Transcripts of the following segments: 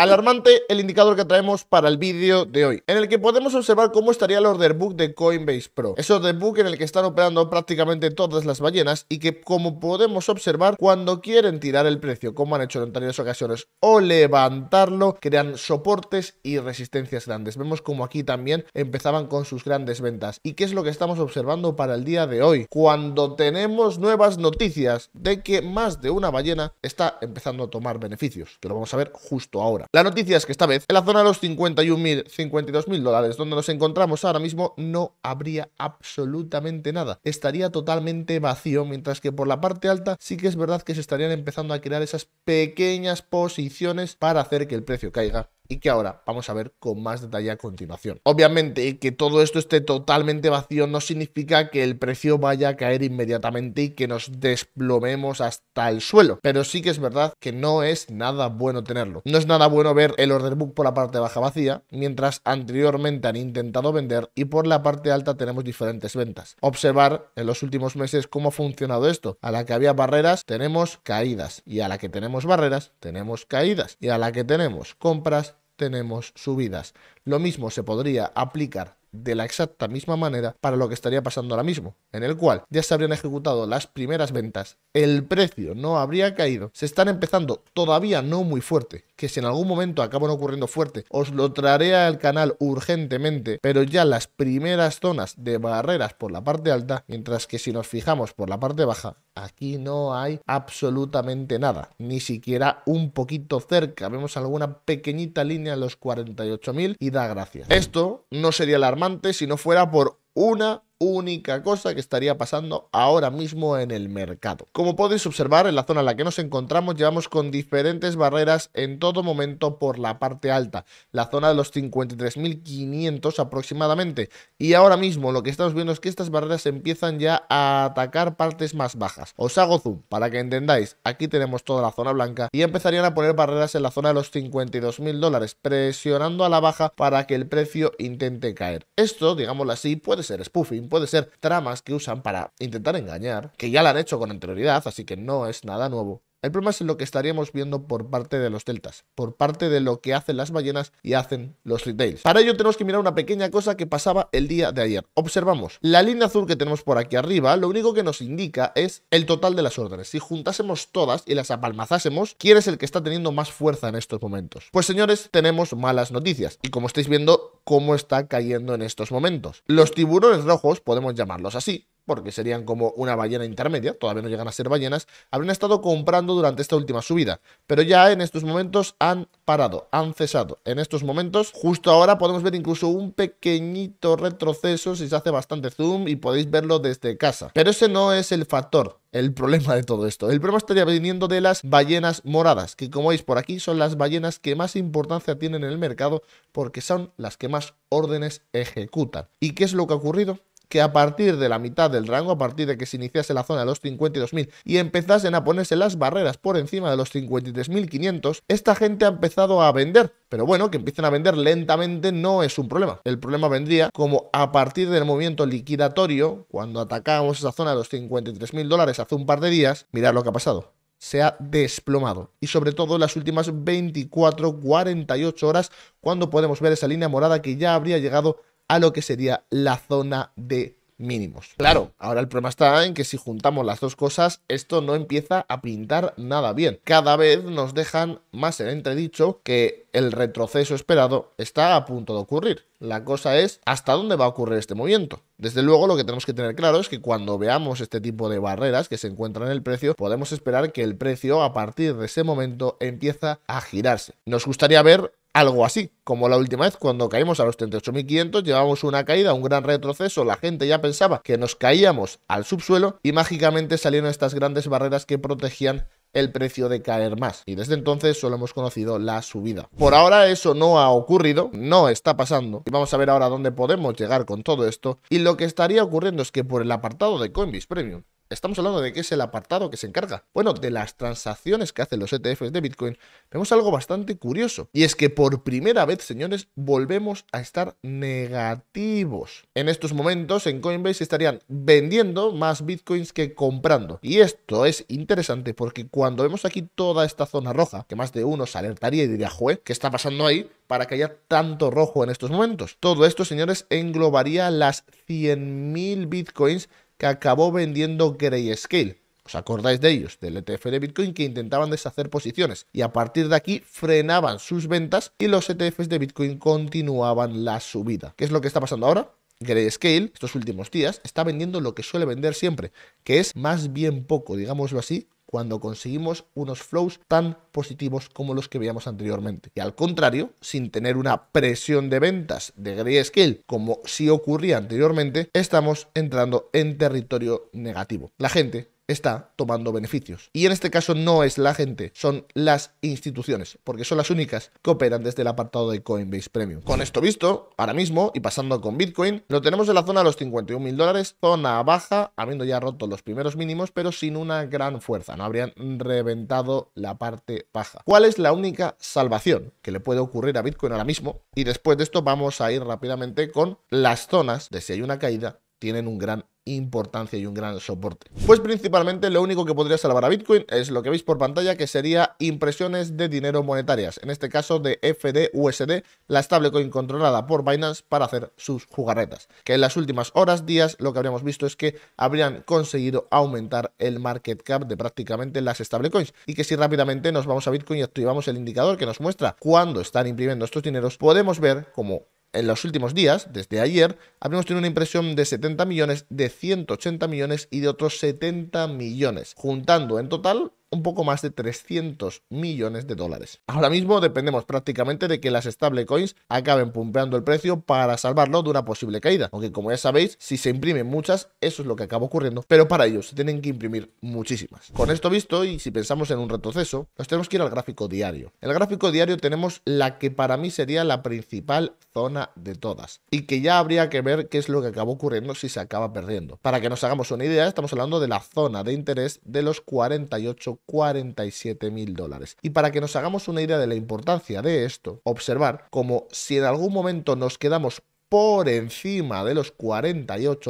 Alarmante el indicador que traemos para el vídeo de hoy, en el que podemos observar cómo estaría el order book de Coinbase Pro. Es order book en el que están operando prácticamente todas las ballenas y que como podemos observar, cuando quieren tirar el precio, como han hecho en anteriores ocasiones, o levantarlo, crean soportes y resistencias grandes. Vemos como aquí también empezaban con sus grandes ventas. ¿Y qué es lo que estamos observando para el día de hoy? Cuando tenemos nuevas noticias de que más de una ballena está empezando a tomar beneficios, que lo vamos a ver justo ahora. La noticia es que esta vez, en la zona de los 51.000, 52.000 dólares, donde nos encontramos ahora mismo, no habría absolutamente nada. Estaría totalmente vacío, mientras que por la parte alta sí que es verdad que se estarían empezando a crear esas pequeñas posiciones para hacer que el precio caiga y que ahora vamos a ver con más detalle a continuación. Obviamente que todo esto esté totalmente vacío no significa que el precio vaya a caer inmediatamente y que nos desplomemos hasta el suelo, pero sí que es verdad que no es nada bueno tenerlo. No es nada bueno ver el order book por la parte baja vacía, mientras anteriormente han intentado vender y por la parte alta tenemos diferentes ventas. Observar en los últimos meses cómo ha funcionado esto. A la que había barreras tenemos caídas y a la que tenemos barreras tenemos caídas y a la que tenemos compras tenemos subidas. Lo mismo se podría aplicar de la exacta misma manera para lo que estaría pasando ahora mismo, en el cual ya se habrían ejecutado las primeras ventas, el precio no habría caído, se están empezando todavía no muy fuerte, que si en algún momento acaban ocurriendo fuerte, os lo traeré al canal urgentemente, pero ya las primeras zonas de barreras por la parte alta, mientras que si nos fijamos por la parte baja, aquí no hay absolutamente nada, ni siquiera un poquito cerca, vemos alguna pequeñita línea en los 48.000 y esto no sería alarmante si no fuera por una única cosa que estaría pasando ahora mismo en el mercado. Como podéis observar, en la zona en la que nos encontramos llevamos con diferentes barreras en todo momento por la parte alta, la zona de los 53.500 aproximadamente. Y ahora mismo lo que estamos viendo es que estas barreras empiezan ya a atacar partes más bajas. Os hago zoom para que entendáis, aquí tenemos toda la zona blanca y empezarían a poner barreras en la zona de los 52.000 dólares, presionando a la baja para que el precio intente caer. Esto, digámoslo así, puede ser spoofing, puede ser tramas que usan para intentar engañar, que ya la han hecho con anterioridad, así que no es nada nuevo. El problema es lo que estaríamos viendo por parte de los deltas, por parte de lo que hacen las ballenas y hacen los retails. Para ello tenemos que mirar una pequeña cosa que pasaba el día de ayer. Observamos, la línea azul que tenemos por aquí arriba, lo único que nos indica es el total de las órdenes. Si juntásemos todas y las apalmazásemos, ¿quién es el que está teniendo más fuerza en estos momentos? Pues señores, tenemos malas noticias. Y como estáis viendo, cómo está cayendo en estos momentos. Los tiburones rojos, podemos llamarlos así, porque serían como una ballena intermedia, todavía no llegan a ser ballenas, habrían estado comprando durante esta última subida, pero ya en estos momentos han parado, han cesado. En estos momentos, justo ahora podemos ver incluso un pequeñito retroceso si se hace bastante zoom y podéis verlo desde casa. Pero ese no es el factor el problema de todo esto. El problema estaría viniendo de las ballenas moradas, que como veis por aquí son las ballenas que más importancia tienen en el mercado porque son las que más órdenes ejecutan. ¿Y qué es lo que ha ocurrido? que a partir de la mitad del rango, a partir de que se iniciase la zona de los 52.000 y empezasen a ponerse las barreras por encima de los 53.500, esta gente ha empezado a vender. Pero bueno, que empiecen a vender lentamente no es un problema. El problema vendría como a partir del movimiento liquidatorio, cuando atacábamos esa zona de los 53.000 dólares hace un par de días, mirad lo que ha pasado se ha desplomado. Y sobre todo en las últimas 24, 48 horas, cuando podemos ver esa línea morada que ya habría llegado a lo que sería la zona de mínimos. Claro, ahora el problema está en que si juntamos las dos cosas, esto no empieza a pintar nada bien. Cada vez nos dejan más en entredicho que el retroceso esperado está a punto de ocurrir. La cosa es hasta dónde va a ocurrir este movimiento. Desde luego lo que tenemos que tener claro es que cuando veamos este tipo de barreras que se encuentran en el precio, podemos esperar que el precio a partir de ese momento empieza a girarse. Nos gustaría ver algo así, como la última vez cuando caímos a los 38.500, llevamos una caída, un gran retroceso, la gente ya pensaba que nos caíamos al subsuelo y mágicamente salieron estas grandes barreras que protegían el precio de caer más. Y desde entonces solo hemos conocido la subida. Por ahora eso no ha ocurrido, no está pasando. Y vamos a ver ahora dónde podemos llegar con todo esto. Y lo que estaría ocurriendo es que por el apartado de Coinbase Premium estamos hablando de que es el apartado que se encarga, bueno, de las transacciones que hacen los ETFs de Bitcoin, vemos algo bastante curioso. Y es que por primera vez, señores, volvemos a estar negativos. En estos momentos en Coinbase estarían vendiendo más Bitcoins que comprando. Y esto es interesante porque cuando vemos aquí toda esta zona roja, que más de uno se alertaría y diría, ¿qué está pasando ahí? para que haya tanto rojo en estos momentos. Todo esto, señores, englobaría las 100.000 bitcoins que acabó vendiendo Grayscale. ¿Os acordáis de ellos? Del ETF de Bitcoin que intentaban deshacer posiciones y a partir de aquí frenaban sus ventas y los ETFs de Bitcoin continuaban la subida. ¿Qué es lo que está pasando ahora? Grayscale, estos últimos días, está vendiendo lo que suele vender siempre, que es más bien poco, digámoslo así, cuando conseguimos unos flows tan positivos como los que veíamos anteriormente. Y al contrario, sin tener una presión de ventas de scale, como sí ocurría anteriormente, estamos entrando en territorio negativo. La gente está tomando beneficios. Y en este caso no es la gente, son las instituciones, porque son las únicas que operan desde el apartado de Coinbase Premium. Con esto visto, ahora mismo y pasando con Bitcoin, lo tenemos en la zona de los 51 mil dólares, zona baja, habiendo ya roto los primeros mínimos, pero sin una gran fuerza, no habrían reventado la parte baja. ¿Cuál es la única salvación que le puede ocurrir a Bitcoin ahora mismo? Y después de esto vamos a ir rápidamente con las zonas de si hay una caída, tienen un gran importancia y un gran soporte. Pues principalmente lo único que podría salvar a Bitcoin es lo que veis por pantalla que sería impresiones de dinero monetarias, en este caso de FDUSD, la stablecoin controlada por Binance para hacer sus jugarretas, que en las últimas horas, días, lo que habríamos visto es que habrían conseguido aumentar el market cap de prácticamente las stablecoins y que si rápidamente nos vamos a Bitcoin y activamos el indicador que nos muestra cuándo están imprimiendo estos dineros, podemos ver como en los últimos días, desde ayer, habíamos tenido una impresión de 70 millones, de 180 millones y de otros 70 millones, juntando en total un poco más de 300 millones de dólares. Ahora mismo dependemos prácticamente de que las stablecoins acaben pumpeando el precio para salvarlo de una posible caída, aunque como ya sabéis, si se imprimen muchas, eso es lo que acaba ocurriendo, pero para ello se tienen que imprimir muchísimas. Con esto visto, y si pensamos en un retroceso, nos tenemos que ir al gráfico diario. En el gráfico diario tenemos la que para mí sería la principal zona de todas, y que ya habría que ver qué es lo que acaba ocurriendo si se acaba perdiendo. Para que nos hagamos una idea, estamos hablando de la zona de interés de los 48 47 mil dólares. Y para que nos hagamos una idea de la importancia de esto, observar como si en algún momento nos quedamos por encima de los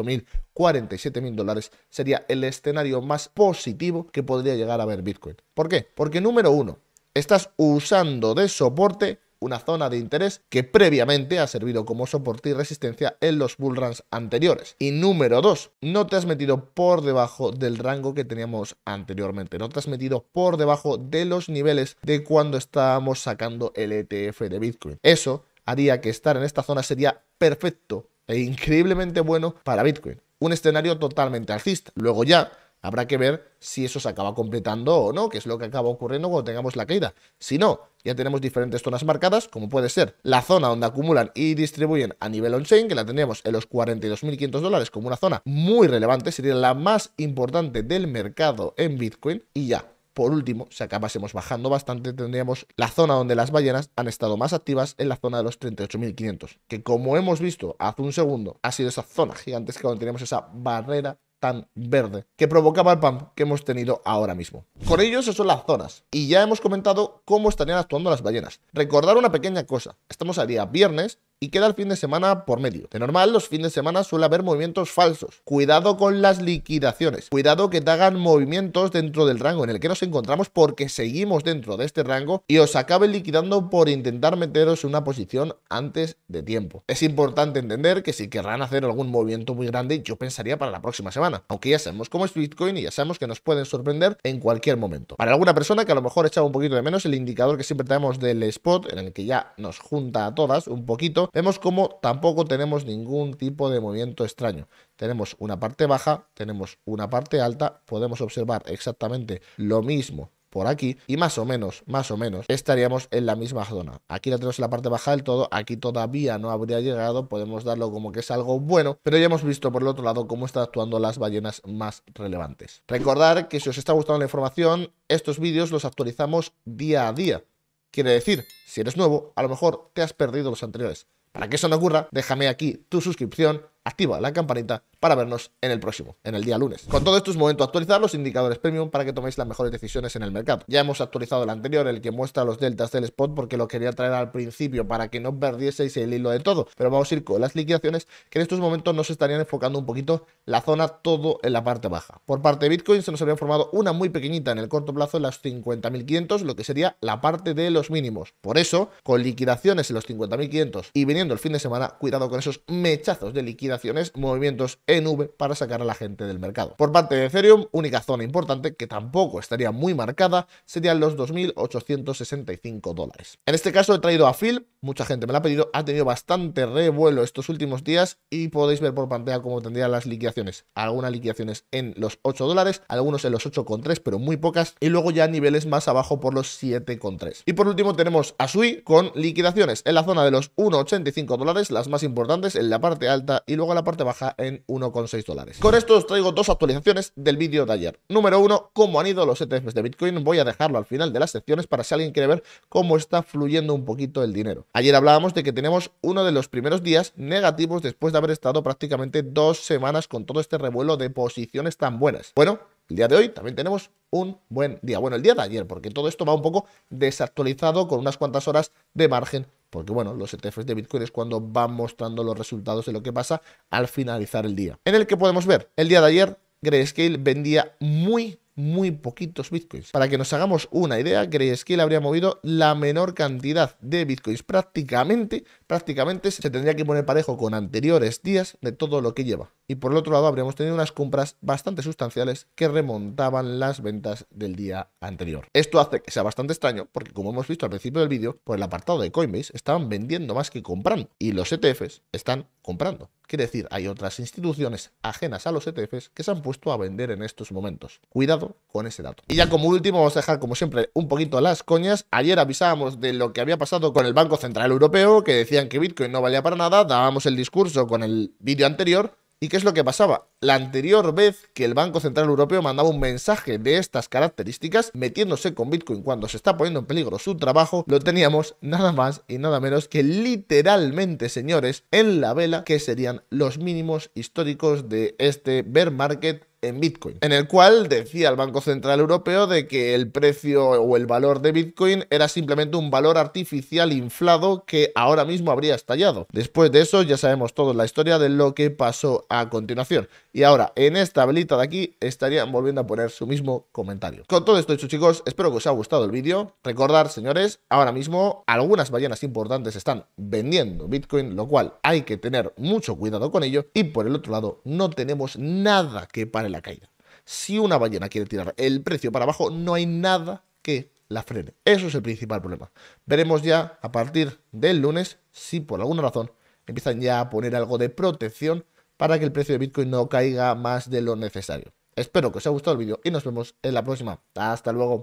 mil 47 mil dólares sería el escenario más positivo que podría llegar a ver Bitcoin. ¿Por qué? Porque número uno, estás usando de soporte una zona de interés que previamente ha servido como soporte y resistencia en los bullruns anteriores. Y número 2, no te has metido por debajo del rango que teníamos anteriormente, no te has metido por debajo de los niveles de cuando estábamos sacando el ETF de Bitcoin. Eso haría que estar en esta zona sería perfecto e increíblemente bueno para Bitcoin. Un escenario totalmente alcista. Luego ya Habrá que ver si eso se acaba completando o no, que es lo que acaba ocurriendo cuando tengamos la caída. Si no, ya tenemos diferentes zonas marcadas, como puede ser la zona donde acumulan y distribuyen a nivel on-chain, que la tenemos en los 42.500 dólares como una zona muy relevante, sería la más importante del mercado en Bitcoin y ya. Por último, si acabásemos bajando bastante, tendríamos la zona donde las ballenas han estado más activas en la zona de los 38.500, que como hemos visto hace un segundo, ha sido esa zona gigantesca donde tenemos esa barrera tan verde que provocaba el pump que hemos tenido ahora mismo. Con ello, eso son las zonas. Y ya hemos comentado cómo estarían actuando las ballenas. Recordar una pequeña cosa. Estamos a día viernes y queda el fin de semana por medio. De normal, los fines de semana suele haber movimientos falsos. Cuidado con las liquidaciones. Cuidado que te hagan movimientos dentro del rango en el que nos encontramos porque seguimos dentro de este rango y os acaben liquidando por intentar meteros en una posición antes de tiempo. Es importante entender que si querrán hacer algún movimiento muy grande, yo pensaría para la próxima semana. Aunque ya sabemos cómo es Bitcoin y ya sabemos que nos pueden sorprender en cualquier momento. Para alguna persona que a lo mejor echaba un poquito de menos el indicador que siempre tenemos del spot, en el que ya nos junta a todas un poquito, vemos como tampoco tenemos ningún tipo de movimiento extraño. Tenemos una parte baja, tenemos una parte alta, podemos observar exactamente lo mismo por aquí y más o menos, más o menos, estaríamos en la misma zona. Aquí la tenemos en la parte baja del todo, aquí todavía no habría llegado, podemos darlo como que es algo bueno, pero ya hemos visto por el otro lado cómo están actuando las ballenas más relevantes. Recordar que si os está gustando la información, estos vídeos los actualizamos día a día. Quiere decir, si eres nuevo, a lo mejor te has perdido los anteriores. Para que eso no ocurra, déjame aquí tu suscripción activa la campanita para vernos en el próximo, en el día lunes. Con todo esto es momento de actualizar los indicadores premium para que toméis las mejores decisiones en el mercado. Ya hemos actualizado el anterior, el que muestra los deltas del spot porque lo quería traer al principio para que no perdieseis el hilo de todo, pero vamos a ir con las liquidaciones que en estos momentos nos estarían enfocando un poquito la zona todo en la parte baja. Por parte de Bitcoin se nos había formado una muy pequeñita en el corto plazo en las 50.500, lo que sería la parte de los mínimos. Por eso, con liquidaciones en los 50.500 y viniendo el fin de semana, cuidado con esos mechazos de liquidez movimientos en V para sacar a la gente del mercado. Por parte de Ethereum, única zona importante que tampoco estaría muy marcada serían los 2.865 dólares. En este caso he traído a Phil, mucha gente me la ha pedido, ha tenido bastante revuelo estos últimos días y podéis ver por pantalla cómo tendrían las liquidaciones. Algunas liquidaciones en los 8 dólares, algunos en los 8,3 pero muy pocas y luego ya niveles más abajo por los 7,3. Y por último tenemos a Sui con liquidaciones en la zona de los 1,85 dólares, las más importantes en la parte alta y luego la parte baja en 1,6 dólares. Con esto os traigo dos actualizaciones del vídeo de ayer. Número uno, cómo han ido los ETFs de Bitcoin. Voy a dejarlo al final de las secciones para si alguien quiere ver cómo está fluyendo un poquito el dinero. Ayer hablábamos de que tenemos uno de los primeros días negativos después de haber estado prácticamente dos semanas con todo este revuelo de posiciones tan buenas. Bueno, el día de hoy también tenemos un buen día. Bueno, el día de ayer, porque todo esto va un poco desactualizado con unas cuantas horas de margen porque bueno, los ETFs de Bitcoin es cuando van mostrando los resultados de lo que pasa al finalizar el día. En el que podemos ver, el día de ayer, Grayscale vendía muy, muy poquitos bitcoins. Para que nos hagamos una idea, Grayscale habría movido la menor cantidad de bitcoins. Prácticamente, prácticamente se tendría que poner parejo con anteriores días de todo lo que lleva y por el otro lado habríamos tenido unas compras bastante sustanciales que remontaban las ventas del día anterior. Esto hace que sea bastante extraño porque como hemos visto al principio del vídeo, por el apartado de Coinbase estaban vendiendo más que comprando y los ETFs están comprando. Quiere decir, hay otras instituciones ajenas a los ETFs que se han puesto a vender en estos momentos. Cuidado con ese dato. Y ya como último vamos a dejar como siempre un poquito las coñas. Ayer avisábamos de lo que había pasado con el Banco Central Europeo, que decían que Bitcoin no valía para nada, dábamos el discurso con el vídeo anterior ¿Y qué es lo que pasaba? La anterior vez que el Banco Central Europeo mandaba un mensaje de estas características, metiéndose con Bitcoin cuando se está poniendo en peligro su trabajo, lo teníamos nada más y nada menos que literalmente, señores, en la vela, que serían los mínimos históricos de este bear market en Bitcoin, en el cual decía el Banco Central Europeo de que el precio o el valor de Bitcoin era simplemente un valor artificial inflado que ahora mismo habría estallado. Después de eso ya sabemos todos la historia de lo que pasó a continuación. Y ahora, en esta velita de aquí, estarían volviendo a poner su mismo comentario. Con todo esto hecho, chicos, espero que os haya gustado el vídeo. Recordar, señores, ahora mismo algunas ballenas importantes están vendiendo Bitcoin, lo cual hay que tener mucho cuidado con ello. Y por el otro lado, no tenemos nada que pare la caída. Si una ballena quiere tirar el precio para abajo, no hay nada que la frene. Eso es el principal problema. Veremos ya a partir del lunes si por alguna razón empiezan ya a poner algo de protección para que el precio de Bitcoin no caiga más de lo necesario. Espero que os haya gustado el vídeo y nos vemos en la próxima. Hasta luego.